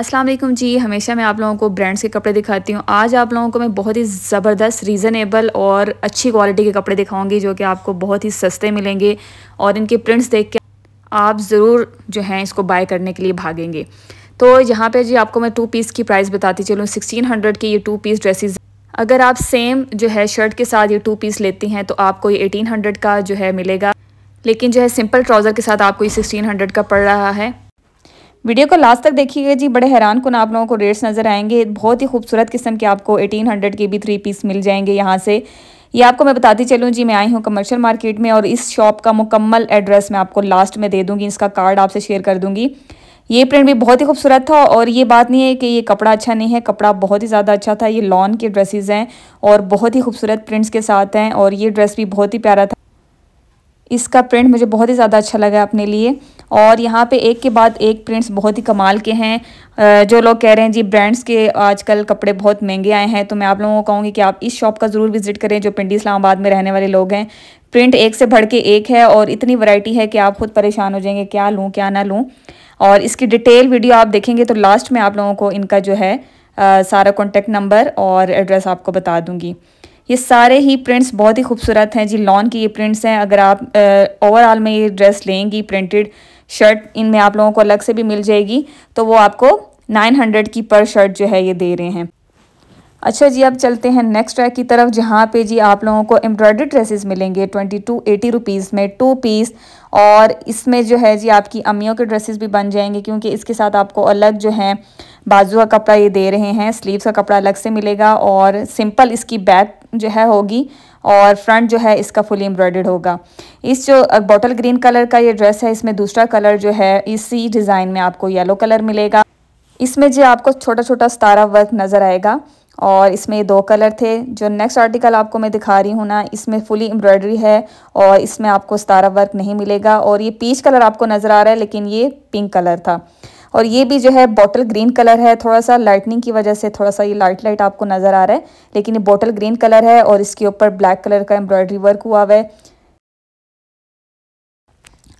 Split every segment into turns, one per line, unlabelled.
अस्सलाम वालेकुम जी हमेशा मैं आप लोगों को ब्रांड्स के कपड़े दिखाती हूँ आज आप लोगों को मैं बहुत ही ज़बरदस्त रीज़नेबल और अच्छी क्वालिटी के कपड़े दिखाऊंगी जो कि आपको बहुत ही सस्ते मिलेंगे और इनके प्रिंट्स देख के आप ज़रूर जो हैं इसको बाय करने के लिए भागेंगे तो यहाँ पे जी आपको मैं टू पीस की प्राइस बताती चलूँ सिक्सटीन हंड्रेड की ये टू पीस ड्रेसिस अगर आप सेम जो है शर्ट के साथ ये टू पीस लेती हैं तो आपको ये एटीन हंड्रेड का जो है मिलेगा लेकिन जो है सिंपल ट्राउज़र के साथ आपको ये सिक्सटीन हंड्रेड का पड़ रहा है वीडियो को लास्ट तक देखिएगा जी बड़े हैरान कन आप लोगों को रेट्स नज़र आएंगे बहुत ही खूबसूरत किस्म के आपको 1800 के भी थ्री पीस मिल जाएंगे यहाँ से ये आपको मैं बताती चलूँ जी मैं आई हूँ कमर्शियल मार्केट में और इस शॉप का मुकम्मल एड्रेस मैं आपको लास्ट में दे दूँगी इसका कार्ड आपसे शेयर कर दूँगी ये प्रिंट भी बहुत ही खूबसूरत था और ये बात नहीं है कि ये कपड़ा अच्छा नहीं है कपड़ा बहुत ही ज़्यादा अच्छा था ये लॉन के ड्रेसेस हैं और बहुत ही खूबसूरत प्रिंट्स के साथ हैं और ये ड्रेस भी बहुत ही प्यारा था इसका प्रिंट मुझे बहुत ही ज़्यादा अच्छा लगा अपने लिए और यहाँ पे एक के बाद एक प्रिंट्स बहुत ही कमाल के हैं जो लोग कह रहे हैं जी ब्रांड्स के आजकल कपड़े बहुत महंगे आए हैं तो मैं आप लोगों को कहूँगी कि आप इस शॉप का ज़रूर विज़िट करें जो पिंडी इस्लामाबाद में रहने वाले लोग हैं प्रिंट एक से बढ़ के एक है और इतनी वैरायटी है कि आप खुद परेशान हो जाएंगे क्या लूँ क्या ना लूँ और इसकी डिटेल वीडियो आप देखेंगे तो लास्ट में आप लोगों को इनका जो है आ, सारा कॉन्टेक्ट नंबर और एड्रेस आपको बता दूँगी ये सारे ही प्रिंट्स बहुत ही खूबसूरत हैं जी लॉन की ये प्रिंट्स हैं अगर आप ओवरऑल में ये ड्रेस लेंगी प्रिंटेड शर्ट इनमें आप लोगों को अलग से भी मिल जाएगी तो वो आपको 900 की पर शर्ट जो है ये दे रहे हैं अच्छा जी अब चलते हैं नेक्स्ट ट्रैक की तरफ जहाँ पे जी आप लोगों को एम्ब्रॉयडरी ड्रेसेस मिलेंगे ट्वेंटी टू एटी रुपीज़ में टू पीस और इसमें जो है जी आपकी अम्मियों के ड्रेसेस भी बन जाएंगे क्योंकि इसके साथ आपको अलग जो है बाजू का कपड़ा ये दे रहे हैं स्लीव्स का कपड़ा अलग से मिलेगा और सिंपल इसकी बैक जो है होगी और फ्रंट जो है इसका फुली एम्ब्रॉयडर्ड होगा इस जो बॉटल ग्रीन कलर का ये ड्रेस है इसमें दूसरा कलर जो है इसी डिज़ाइन में आपको येलो कलर मिलेगा इसमें जो आपको छोटा छोटा सतारा वर्क नज़र आएगा और इसमें ये दो कलर थे जो नेक्स्ट आर्टिकल आपको मैं दिखा रही हूँ ना इसमें फुली एम्ब्रॉयडरी है और इसमें आपको सतारा वर्क नहीं मिलेगा और ये पीच कलर आपको नज़र आ रहा है लेकिन ये पिंक कलर था और ये भी जो है बॉटल ग्रीन कलर है थोड़ा सा लाइटनिंग की वजह से थोड़ा सा ये लाइट लाइट आपको नज़र आ रहा है लेकिन ये बॉटल ग्रीन कलर है और इसके ऊपर ब्लैक कलर का एम्ब्रॉयडरी वर्क हुआ हुआ है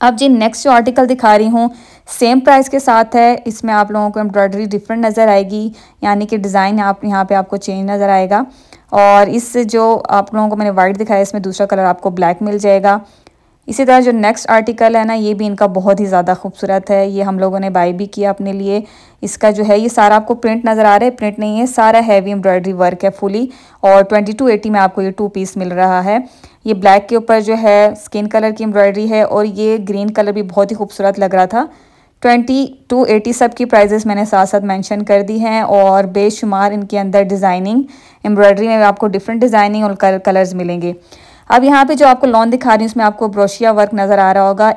अब जी नेक्स्ट जो आर्टिकल दिखा रही हूँ सेम प्राइस के साथ है इसमें आप लोगों को एम्ब्रॉयडरी डिफरेंट नज़र आएगी यानी कि डिज़ाइन आप यहाँ पे आपको चेंज नज़र आएगा और इस जो आप लोगों को मैंने वाइट दिखाया इसमें दूसरा कलर आपको ब्लैक मिल जाएगा इसी तरह जो नेक्स्ट आर्टिकल है ना ये भी इनका बहुत ही ज़्यादा खूबसूरत है ये हम लोगों ने बाई भी किया अपने लिए इसका जो है ये सारा आपको प्रिंट नज़र आ रहा है प्रिंट नहीं है सारा हैवी एम्ब्रॉयडरी वर्क है फुली और ट्वेंटी टू एटी में आपको ये टू पीस मिल रहा है ये ब्लैक के ऊपर जो है स्किन कलर की एम्ब्रॉयडरी है और ये ग्रीन कलर भी बहुत ही खूबसूरत लग रहा था ट्वेंटी टू एटी सब की प्राइजेस मैंने साथ साथ मेंशन कर दी हैं और बेशुमार इनके अंदर डिज़ाइनिंग एम्ब्रॉयडरी में आपको डिफरेंट डिज़ाइनिंग और कलर्स मिलेंगे अब यहाँ पे जो आपको लॉन दिखा रही हूँ उसमें आपको ब्रोशिया वर्क नजर आ रहा होगा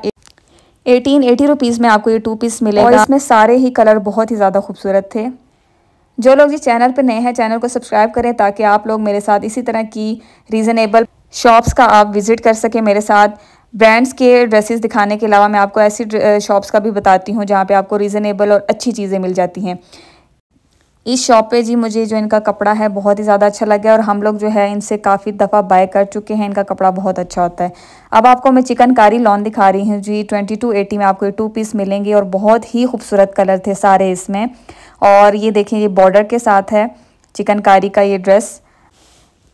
एटीन एटी रुपीज़ में आपको ये टू पीस मिलेगा और इसमें सारे ही कलर बहुत ही ज़्यादा खूबसूरत थे जो लोग जी चैनल पर नए हैं चैनल को सब्सक्राइब करें ताकि आप लोग मेरे साथ इसी तरह की रीज़नेबल शॉप्स का आप विज़िट कर सकें मेरे साथ ब्रांड्स के ड्रेसेस दिखाने के अलावा मैं आपको ऐसी शॉप्स का भी बताती हूँ जहाँ पे आपको रीज़नेबल और अच्छी चीज़ें मिल जाती हैं इस शॉप पे जी मुझे जो इनका कपड़ा है बहुत ही ज़्यादा अच्छा लगा और हम लोग जो है इनसे काफ़ी दफ़ा बाय कर चुके हैं इनका कपड़ा बहुत अच्छा होता है अब आपको मैं चिकनकारी लॉन दिखा रही हूँ जी ट्वेंटी टू एटी में आपको ये टू पीस मिलेंगे और बहुत ही खूबसूरत कलर थे सारे इसमें और ये देखें ये बॉर्डर के साथ है चिकनकारी का ये dress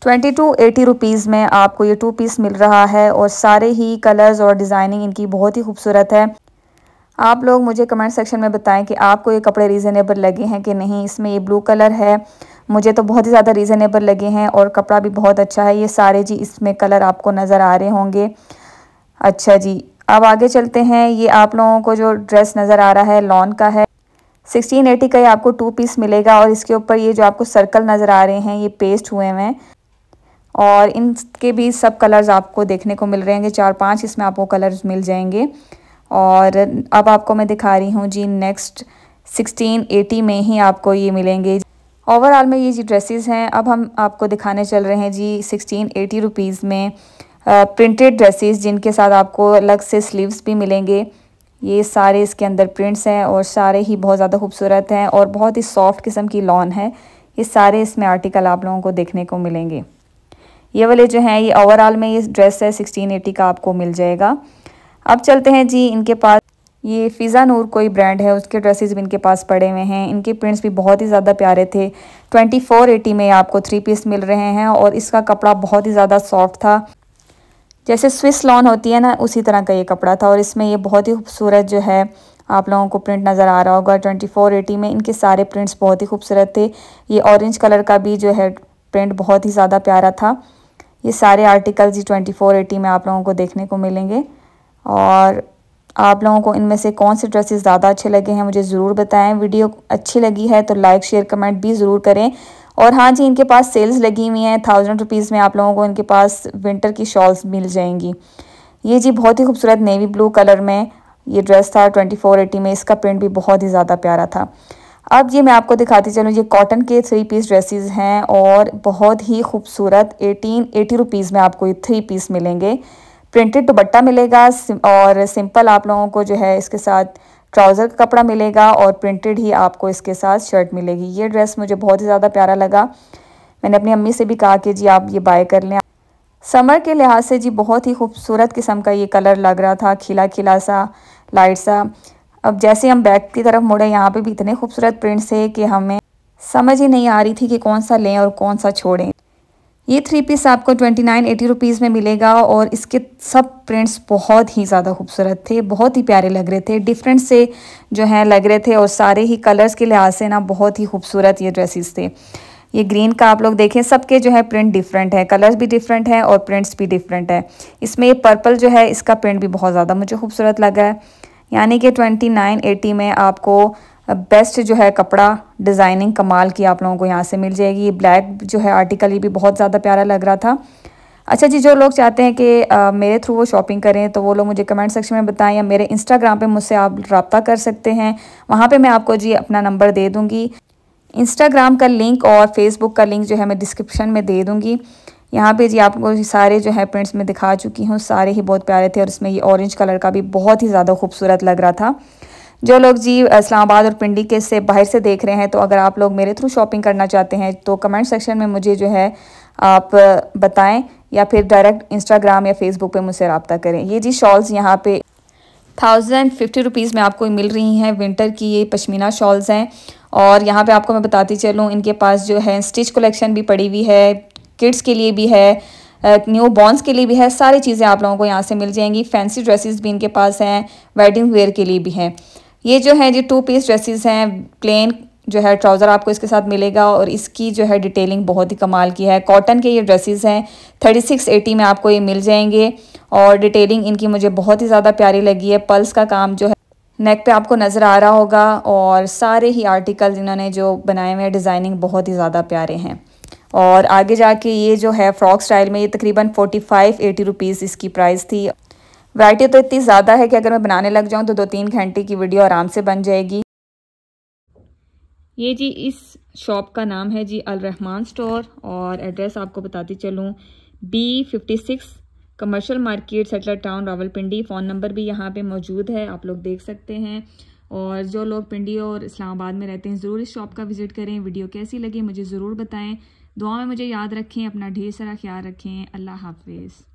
twenty two eighty rupees में आपको ये टू पीस मिल रहा है और सारे ही कलर्स और डिज़ाइनिंग इनकी बहुत ही खूबसूरत है आप लोग मुझे कमेंट सेक्शन में बताएं कि आपको ये कपड़े रीज़नेबल लगे हैं कि नहीं इसमें ये ब्लू कलर है मुझे तो बहुत ही ज़्यादा रीज़नेबल लगे हैं और कपड़ा भी बहुत अच्छा है ये सारे जी इसमें कलर आपको नज़र आ रहे होंगे अच्छा जी अब आगे चलते हैं ये आप लोगों को जो ड्रेस नज़र आ रहा है लॉन का है 1680 का ये आपको टू पीस मिलेगा और इसके ऊपर ये जो आपको सर्कल नज़र आ रहे हैं ये पेस्ट हुए हुए हैं और इनके भी सब कलर्स आपको देखने को मिल रहे हैं चार पांच इसमें आपको कलर्स मिल जाएंगे और अब आपको मैं दिखा रही हूँ जी नेक्स्ट सिक्सटीन एटी में ही आपको ये मिलेंगे ओवरऑल में ये जी ड्रेसेस हैं अब हम आपको दिखाने चल रहे हैं जी सिक्सटीन एटी रुपीज़ में प्रिंटेड ड्रेसेस जिनके साथ आपको अलग से स्लीव्स भी मिलेंगे ये सारे इसके अंदर प्रिंट्स हैं और सारे ही बहुत ज़्यादा खूबसूरत हैं और बहुत ही सॉफ्ट किस्म की लॉन है ये सारे इसमें आर्टिकल आप लोगों को देखने को मिलेंगे ये वाले जो हैं ये ओवरऑल में ये ड्रेस है सिक्सटीन एटी का आपको मिल जाएगा अब चलते हैं जी इनके पास ये फ़िज़ा नूर कोई ब्रांड है उसके ड्रेसेस भी इनके पास पड़े हुए हैं इनके प्रिंट्स भी बहुत ही ज़्यादा प्यारे थे 2480 में आपको थ्री पीस मिल रहे हैं और इसका कपड़ा बहुत ही ज़्यादा सॉफ्ट था जैसे स्विस लॉन होती है ना उसी तरह का ये कपड़ा था और इसमें ये बहुत ही खूबसूरत जो है आप लोगों को प्रिंट नज़र आ रहा होगा एटी में इनके सारे प्रिंट्स बहुत ही खूबसूरत थे ये ऑरेंज कलर का भी जो है प्रिंट बहुत ही ज़्यादा प्यारा था ये सारे आर्टिकल्स फोर एटी में आप लोगों को देखने को मिलेंगे और आप लोगों को इनमें से कौन से ड्रेसेस ज़्यादा अच्छे लगे हैं मुझे ज़रूर बताएं वीडियो अच्छी लगी है तो लाइक शेयर कमेंट भी ज़रूर करें और हाँ जी इनके पास सेल्स लगी हुई हैं थाउजेंड रुपीज़ में आप लोगों को इनके पास विंटर की शॉल्स मिल जाएंगी ये जी बहुत ही खूबसूरत नेवी ब्लू कलर में ये ड्रेस था ट्वेंटी फोर एटी में इसका प्रिंट भी बहुत ही ज़्यादा प्यारा था अब ये मैं आपको दिखाती चलूँ ये कॉटन के थ्री पीस ड्रेसेस हैं और बहुत ही खूबसूरत एटीन एटी रुपीज़ में आपको ये थ्री पीस मिलेंगे प्रिंटेड दुबट्टा मिलेगा और सिंपल आप लोगों को जो है इसके साथ ट्राउज़र का कपड़ा मिलेगा और प्रिंटेड ही आपको इसके साथ शर्ट मिलेगी ये ड्रेस मुझे बहुत ही ज़्यादा प्यारा लगा मैंने अपनी अम्मी से भी कहा कि जी आप ये बाय कर लें समर के लिहाज से जी बहुत ही खूबसूरत किस्म का ये कलर लग रहा था खिला खिला सा लाइट सा अब जैसे हम बैक की तरफ मुड़े यहाँ पे भी इतने खूबसूरत प्रिंट्स है कि हमें समझ ही नहीं आ रही थी कि कौन सा लें और कौन सा छोड़ें ये थ्री पीस आपको ट्वेंटी नाइन एटी रुपीज़ में मिलेगा और इसके सब प्रिंट्स बहुत ही ज़्यादा खूबसूरत थे बहुत ही प्यारे लग रहे थे डिफरेंट से जो हैं लग रहे थे और सारे ही कलर्स के लिहाज से ना बहुत ही खूबसूरत ये ड्रेसेस थे ये ग्रीन का आप लोग देखें सबके जो है प्रिंट डिफरेंट है कलर्स भी डिफरेंट हैं और प्रिंट्स भी डिफरेंट है इसमें ये पर्पल जो है इसका प्रिंट भी बहुत ज़्यादा मुझे खूबसूरत लगा है यानी कि ट्वेंटी नाइन एटी में आपको बेस्ट जो है कपड़ा डिज़ाइनिंग कमाल की आप लोगों को यहाँ से मिल जाएगी ब्लैक जो है आर्टिकल ये भी बहुत ज़्यादा प्यारा लग रहा था अच्छा जी जो लोग चाहते हैं कि मेरे थ्रू वो शॉपिंग करें तो वो लोग मुझे कमेंट सेक्शन में बताएं या मेरे इंस्टाग्राम पे मुझसे आप रबता कर सकते हैं वहाँ पे मैं आपको जी अपना नंबर दे दूँगी इंस्टाग्राम का लिंक और फेसबुक का लिंक जो है मैं डिस्क्रिप्शन में दे दूँगी यहाँ पे जी आपको सारे जो है प्रिंट्स में दिखा चुकी हूँ सारे ही बहुत प्यारे थे और इसमें ये ऑरेंज कलर का भी बहुत ही ज़्यादा खूबसूरत लग रहा था जो लोग जी इस्लामाबाद और पिंडी के से बाहर से देख रहे हैं तो अगर आप लोग मेरे थ्रू शॉपिंग करना चाहते हैं तो कमेंट सेक्शन में मुझे जो है आप बताएं या फिर डायरेक्ट इंस्टाग्राम या फेसबुक पे मुझसे रबता करें ये जी शॉल्स यहाँ पे थाउजेंड फिफ्टी रुपीज़ में आपको मिल रही हैं विंटर की ये पश्मीना शॉल्स हैं और यहाँ पे आपको मैं बताती चलूँ इनके पास जो है स्टिच कलेक्शन भी पड़ी हुई है किड्स के लिए भी है न्यू बॉर्नस के लिए भी है सारी चीज़ें आप लोगों को यहाँ से मिल जाएंगी फैंसी ड्रेसेस भी इनके पास हैं वेडिंग वेयर के लिए भी हैं ये जो है जी टू पीस ड्रेसेस हैं प्लेन जो है ट्राउज़र आपको इसके साथ मिलेगा और इसकी जो है डिटेलिंग बहुत ही कमाल की है कॉटन के ये ड्रेसेस हैं थर्टी सिक्स एटी में आपको ये मिल जाएंगे और डिटेलिंग इनकी मुझे बहुत ही ज़्यादा प्यारी लगी है पल्स का काम जो है नेक पे आपको नज़र आ रहा होगा और सारे ही आर्टिकल इन्होंने जो बनाए हुए हैं डिज़ाइनिंग बहुत ही ज़्यादा प्यारे हैं और आगे जाके ये जो है फ्रॉक स्टाइल में ये तकरीबन फोर्टी फाइव एटी रुपीज़ इसकी प्राइस थी वैरायटी तो इतनी ज़्यादा है कि अगर मैं बनाने लग जाऊँ तो दो तीन घंटे की वीडियो आराम से बन जाएगी ये जी इस शॉप का नाम है जी अल रहमान स्टोर और एड्रेस आपको बताती चलूँ B fifty six commercial market satellite town Rawalpindi phone number भी यहाँ पे मौजूद है आप लोग देख सकते हैं और जो लोग पिंडी और इस्लामाबाद में रहते हैं ज़रूर इस शॉप का विज़िट करें वीडियो कैसी लगी मुझे ज़रूर बताएं दुआ में मुझे याद रखें अपना ढेर सारा ख्याल रखें अल्लाह हाफिज़